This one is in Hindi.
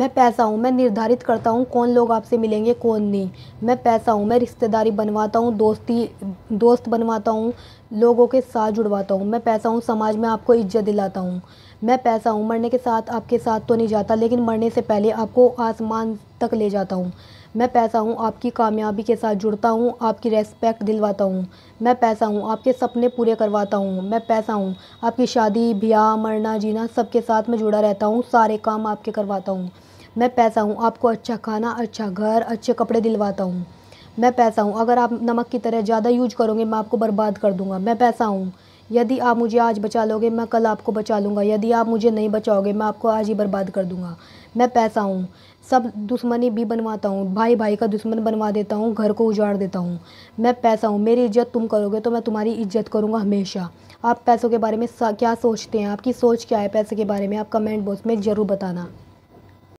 मैं पैसा हूँ मैं निर्धारित करता हूँ कौन लोग आपसे मिलेंगे कौन नहीं मैं पैसा हूँ मैं रिश्तेदारी बनवाता हूँ दोस्ती दोस्त बनवाता हूँ लोगों के साथ जुड़वाता हूँ मैं पैसा हूँ समाज में आपको इज्जत दिलाता हूँ मैं पैसा हूँ मरने के साथ आपके साथ तो नहीं जाता लेकिन मरने से पहले आपको आसमान तक ले जाता हूँ मैं पैसा हूँ आपकी कामयाबी के साथ जुड़ता हूँ आपकी रेस्पेक्ट दिलवाता हूँ मैं पैसा हूँ आपके सपने पूरे करवाता हूँ मैं पैसा हूँ आपकी शादी ब्याह मरना जीना सबके साथ मैं जुड़ा रहता हूँ सारे काम आपके करवाता हूँ मैं पैसा हूँ आपको अच्छा खाना अच्छा घर अच्छे कपड़े दिलवाता हूँ मैं पैसा हूँ अगर आप नमक की तरह ज़्यादा यूज करोगे मैं आपको बर्बाद कर दूँगा मैं पैसा हूँ यदि आप मुझे आज बचा लोगे मैं कल आपको बचा लूँगा यदि आप मुझे नहीं बचाओगे मैं आपको आज ही बर्बाद कर दूँगा मैं पैसा हूँ सब दुश्मनी भी बनवाता हूँ भाई भाई का दुश्मन बनवा देता हूँ घर को उजाड़ देता हूँ मैं पैसा हूँ मेरी इज्जत तुम करोगे तो मैं तुम्हारी इज्जत करूँगा हमेशा आप पैसों के बारे में क्या सोचते हैं आपकी सोच क्या है पैसे के बारे में आप कमेंट बॉक्स में ज़रूर बताना